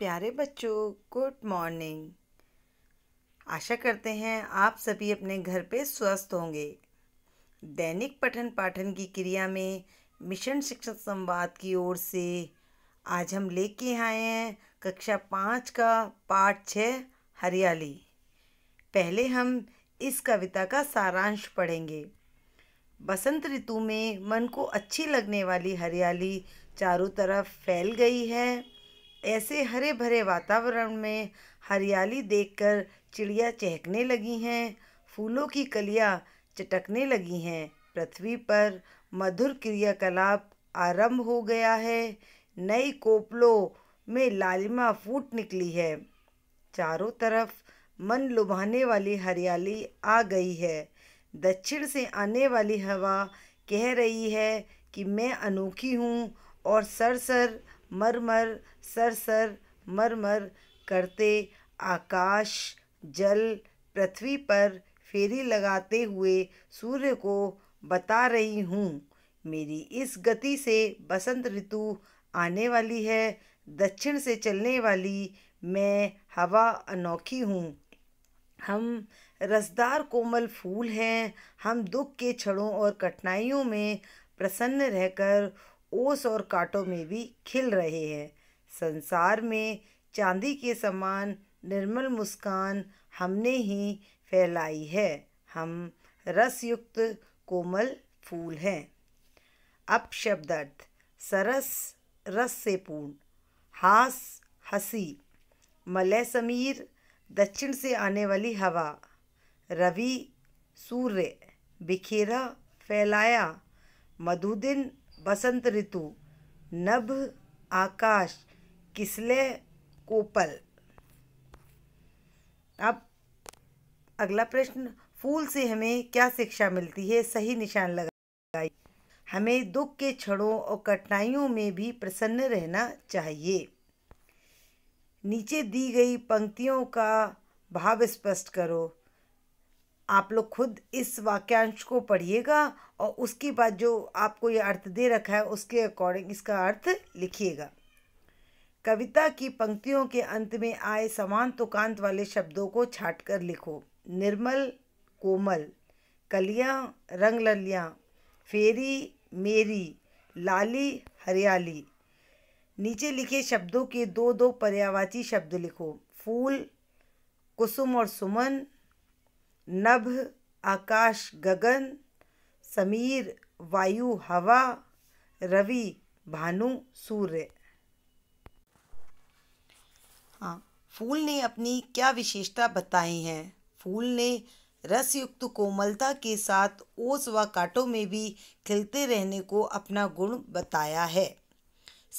प्यारे बच्चों good morning आशा करते हैं आप सभी अपने घर पे स्वस्थ होंगे दैनिक पठन पाठन की क्रिया में मिशन शिक्षक संवाद की ओर से आज हम लेके आए हैं कक्षा पाँच का पाठ छः हरियाली पहले हम इस कविता का सारांश पढ़ेंगे बसंत ऋतु में मन को अच्छी लगने वाली हरियाली चारों तरफ फैल गई है ऐसे हरे भरे वातावरण में हरियाली देखकर चिड़िया चहकने लगी हैं फूलों की कलियां चटकने लगी हैं पृथ्वी पर मधुर क्रियाकलाप आरंभ हो गया है नई कोपलों में लालिमा फूट निकली है चारों तरफ मन लुभाने वाली हरियाली आ गई है दक्षिण से आने वाली हवा कह रही है कि मैं अनोखी हूँ और सरसर मरमर सर सर मरमर करते आकाश जल पृथ्वी पर फेरी लगाते हुए सूर्य को बता रही हूँ मेरी इस गति से बसंत ऋतु आने वाली है दक्षिण से चलने वाली मैं हवा अनोखी हूँ हम रसदार कोमल फूल हैं हम दुख के क्षणों और कठिनाइयों में प्रसन्न रहकर ओस और कांटों में भी खिल रहे हैं संसार में चांदी के समान निर्मल मुस्कान हमने ही फैलाई है हम रसयुक्त कोमल फूल हैं अब शब्दार्थ सरस रस से पूर्ण हास हसी मलय समीर दक्षिण से आने वाली हवा रवि सूर्य बिखेरा फैलाया मधुदिन बसंत ऋतु नभ आकाश किसले कोपल अब अगला प्रश्न फूल से हमें क्या शिक्षा मिलती है सही निशान लगाई हमें दुख के क्षणों और कठिनाइयों में भी प्रसन्न रहना चाहिए नीचे दी गई पंक्तियों का भाव स्पष्ट करो आप लोग खुद इस वाक्यांश को पढ़िएगा और उसके बाद जो आपको ये अर्थ दे रखा है उसके अकॉर्डिंग इसका अर्थ लिखिएगा कविता की पंक्तियों के अंत में आए समान तुकांत वाले शब्दों को छाट कर लिखो निर्मल कोमल कलिया रंग ललियाँ फेरी मेरी लाली हरियाली नीचे लिखे शब्दों के दो दो पर्यावाची शब्द लिखो फूल कुसुम और सुमन नभ आकाश गगन समीर वायु हवा रवि भानु सूर्य हाँ फूल ने अपनी क्या विशेषता बताई है फूल ने रसयुक्त कोमलता के साथ ओस व काटों में भी खिलते रहने को अपना गुण बताया है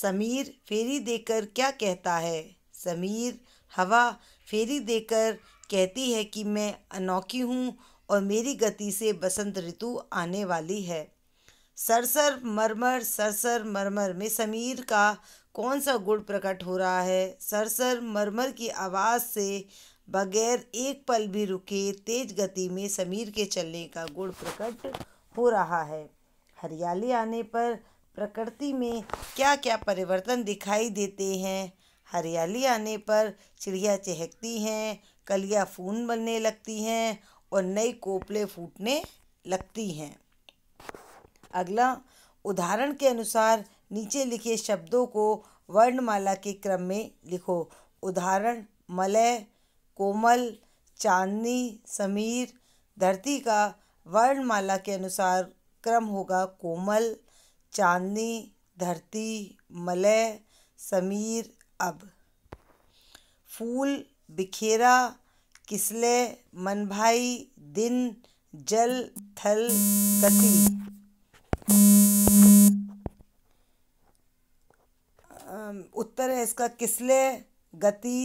समीर फेरी देकर क्या कहता है समीर हवा फेरी देकर कहती है कि मैं अनोखी हूँ और मेरी गति से बसंत ऋतु आने वाली है सरसर मरमर सरसर मरमर में समीर का कौन सा गुण प्रकट हो रहा है सरसर मरमर की आवाज़ से बगैर एक पल भी रुके तेज गति में समीर के चलने का गुण प्रकट हो रहा है हरियाली आने पर प्रकृति में क्या क्या परिवर्तन दिखाई देते हैं हरियाली आने पर चिड़िया चहकती हैं कलियाँ फून बनने लगती हैं और नई कोपले फूटने लगती हैं अगला उदाहरण के अनुसार नीचे लिखे शब्दों को वर्णमाला के क्रम में लिखो उदाहरण मलय कोमल चांदनी समीर धरती का वर्णमाला के अनुसार क्रम होगा कोमल चांदनी धरती मलय समीर अब फूल बिखेरा किसले भाई दिन जल थल गति उत्तर है इसका किसले गति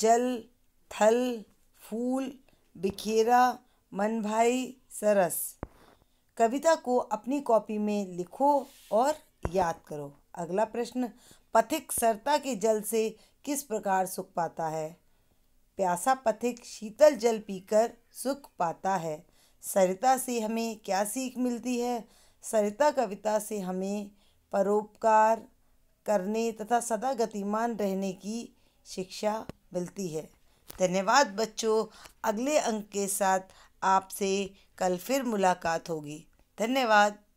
जल थल फूल बिखेरा मन भाई सरस कविता को अपनी कॉपी में लिखो और याद करो अगला प्रश्न पथिक सरता के जल से किस प्रकार सुख पाता है प्यासा पथिक शीतल जल पीकर सुख पाता है सरिता से हमें क्या सीख मिलती है सरिता कविता से हमें परोपकार करने तथा सदा गतिमान रहने की शिक्षा मिलती है धन्यवाद बच्चों अगले अंक के साथ आपसे कल फिर मुलाकात होगी धन्यवाद